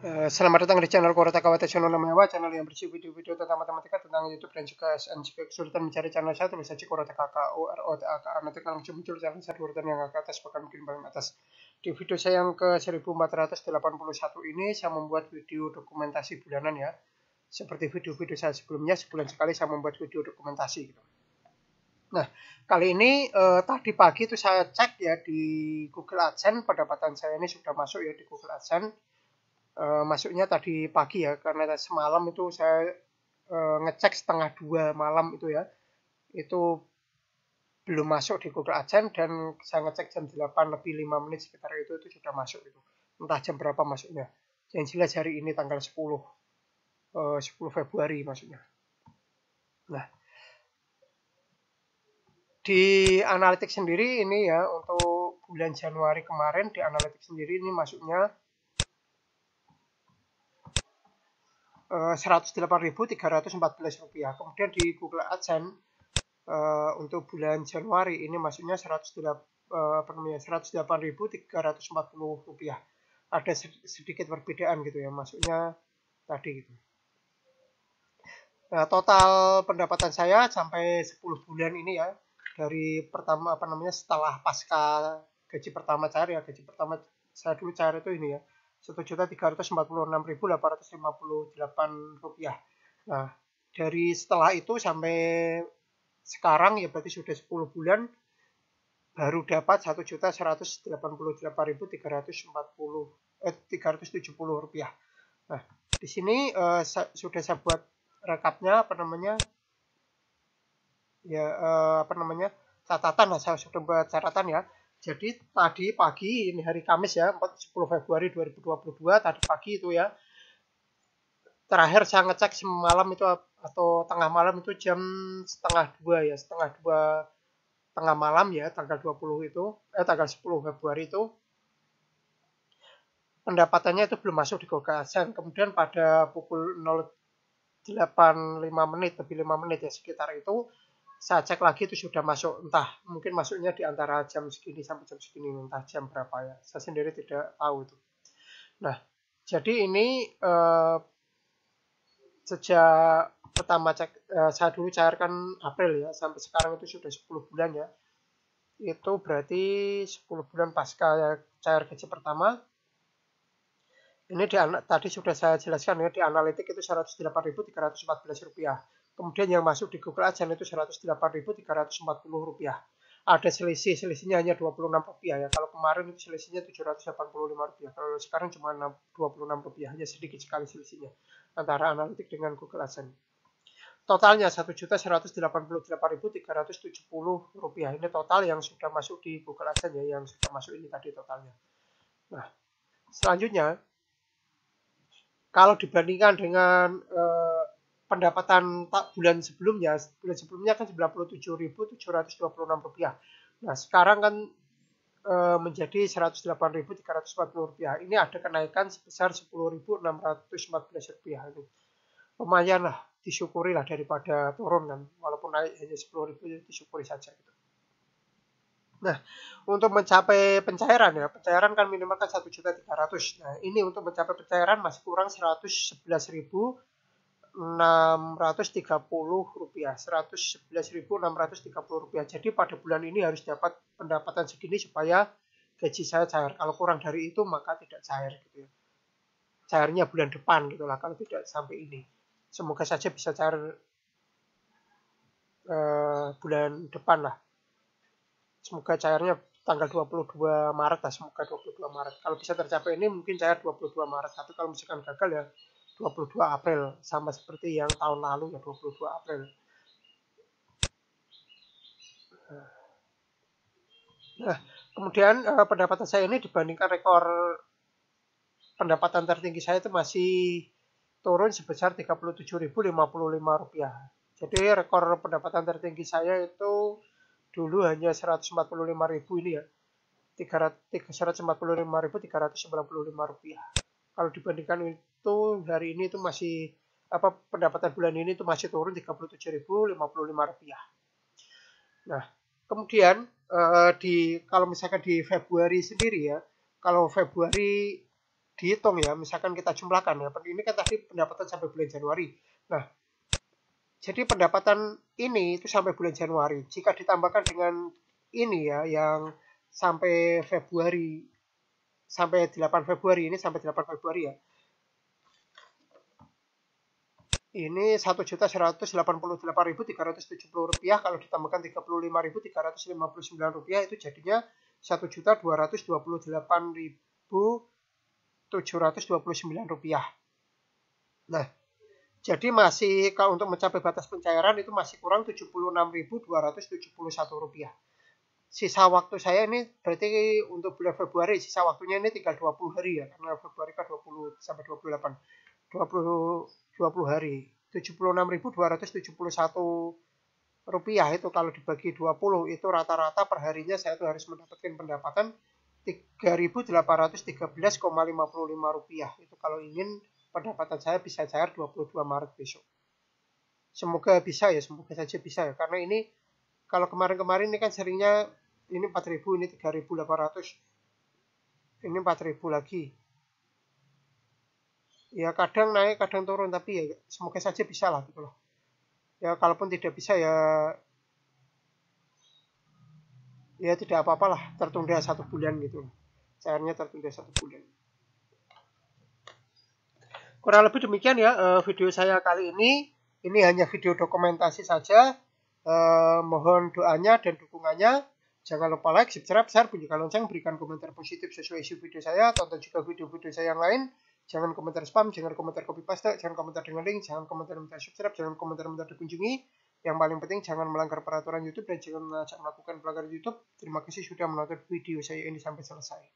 Eh, selamat datang di channel Kurata Kabupaten channel namanya channel yang berisi video-video tentang matematika tentang YouTube dan juga SN. Jika kesulitan mencari channel saya, O, T, A, K, A. Nanti kalau muncul muncul channel saya urutan yang agak atas, bahkan mungkin paling atas. Di video saya yang ke 1481 ini, saya membuat video dokumentasi bulanan ya. Seperti video-video saya sebelumnya, sebulan sekali saya membuat video dokumentasi gitu. Nah, kali ini eh, tadi pagi itu saya cek ya di Google AdSense, pendapatan saya ini sudah masuk ya di Google AdSense e, eh, masuknya tadi pagi ya karena semalam itu saya e, ngecek setengah dua malam itu ya itu belum masuk di Google Adsense dan saya ngecek jam 8 lebih 5 menit sekitar itu itu sudah masuk itu entah jam berapa masuknya yang jelas hari ini tanggal 10 e, 10 Februari maksudnya nah di analitik sendiri ini ya untuk bulan Januari kemarin di analitik sendiri ini masuknya 108.314 eh, rupiah. Kemudian di Google AdSense uh, untuk bulan Januari ini maksudnya 108 eh, apa 108.340 rupiah. Ada sedikit perbedaan gitu ya maksudnya tadi gitu. Nah, total pendapatan saya sampai 10 bulan ini ya dari pertama apa namanya setelah pasca gaji pertama cari, ya gaji pertama saya dulu cari itu ini ya 1.346.858 rupiah. Nah, dari setelah itu sampai sekarang ya berarti sudah 10 bulan baru dapat 1.188.340 eh, 370 rupiah. Nah, di sini eh, sa sudah saya buat rekapnya apa namanya ya eh, apa namanya catatan lah saya sudah buat catatan ya jadi tadi pagi, ini hari Kamis ya, 10 Februari 2022, tadi pagi itu ya, terakhir saya ngecek semalam itu atau tengah malam itu jam setengah dua ya, setengah dua tengah malam ya, tanggal 20 itu, eh tanggal 10 Februari itu, pendapatannya itu belum masuk di Gokasen. Kemudian pada pukul 08.5 menit, lebih 5 menit ya sekitar itu, saya cek lagi itu sudah masuk entah mungkin masuknya di antara jam segini sampai jam segini entah jam berapa ya saya sendiri tidak tahu itu nah jadi ini eh, sejak pertama cek eh, saya dulu cairkan April ya sampai sekarang itu sudah 10 bulan ya itu berarti 10 bulan pasca cair gaji pertama ini di tadi sudah saya jelaskan ya di analitik itu 108.314 rupiah Kemudian yang masuk di Google Adsense itu 108.340 rupiah. Ada selisih, selisihnya hanya 26 rupiah ya. Kalau kemarin itu selisihnya 785 rupiah. Kalau sekarang cuma 26 rupiah, hanya sedikit sekali selisihnya antara analitik dengan Google Adsense. Totalnya 1.188.370 rupiah. Ini total yang sudah masuk di Google Adsense ya, yang sudah masuk ini tadi totalnya. Nah, selanjutnya kalau dibandingkan dengan eh, pendapatan tak bulan sebelumnya bulan sebelumnya kan 97.726 rupiah nah sekarang kan e, menjadi 108.340 rupiah ini ada kenaikan sebesar 10.614 rupiah ini lumayan lah disyukuri lah daripada turun kan walaupun naik hanya 10.000 disyukuri saja gitu Nah, untuk mencapai pencairan ya, pencairan kan minimal kan 1.300. Nah, ini untuk mencapai pencairan masih kurang 111.000 630 rupiah 111.630 rupiah jadi pada bulan ini harus dapat pendapatan segini supaya gaji saya cair kalau kurang dari itu maka tidak cair gitu ya cairnya bulan depan gitulah kalau tidak sampai ini semoga saja bisa cair uh, bulan depan lah semoga cairnya tanggal 22 Maret lah semoga 22 Maret kalau bisa tercapai ini mungkin cair 22 Maret tapi kalau misalkan gagal ya 22 April sama seperti yang tahun lalu ya 22 April nah kemudian eh, pendapatan saya ini dibandingkan rekor pendapatan tertinggi saya itu masih turun sebesar 37.055 rupiah jadi rekor pendapatan tertinggi saya itu dulu hanya 145.000 ini ya 345.395 rupiah kalau dibandingkan itu hari ini itu masih apa pendapatan bulan ini itu masih turun 37.055 rupiah. Nah, kemudian uh, di kalau misalkan di Februari sendiri ya, kalau Februari dihitung ya, misalkan kita jumlahkan ya, ini kan tadi pendapatan sampai bulan Januari. Nah, jadi pendapatan ini itu sampai bulan Januari. Jika ditambahkan dengan ini ya, yang sampai Februari, sampai 8 Februari ini sampai 8 Februari ya, ini juta 1.188.370 rupiah kalau ditambahkan ribu 35.359 rupiah itu jadinya juta ribu 1.228.729 rupiah. Nah, jadi masih kalau untuk mencapai batas pencairan itu masih kurang ribu 76.271 rupiah. Sisa waktu saya ini berarti untuk bulan Februari, sisa waktunya ini tinggal 20 hari ya, karena Februari dua 20 sampai 28. 20 20 hari 76.271 rupiah itu kalau dibagi 20 itu rata-rata perharinya saya itu harus mendapatkan pendapatan 3.813,55 rupiah itu kalau ingin pendapatan saya bisa cair 22 Maret besok semoga bisa ya semoga saja bisa ya karena ini kalau kemarin-kemarin ini kan seringnya ini 4000 ini 3800 ini 4000 lagi ya kadang naik kadang turun tapi ya semoga saja bisa lah gitu loh ya kalaupun tidak bisa ya ya tidak apa-apalah tertunda satu bulan gitu loh tertunda satu bulan kurang lebih demikian ya eh, video saya kali ini ini hanya video dokumentasi saja eh, mohon doanya dan dukungannya jangan lupa like subscribe share bunyikan lonceng berikan komentar positif sesuai isi video saya tonton juga video-video saya yang lain jangan komentar spam, jangan komentar copy paste, jangan komentar dengan link, jangan komentar minta subscribe, jangan komentar minta dikunjungi. Yang paling penting jangan melanggar peraturan YouTube dan jangan melakukan pelanggaran YouTube. Terima kasih sudah menonton video saya ini sampai selesai.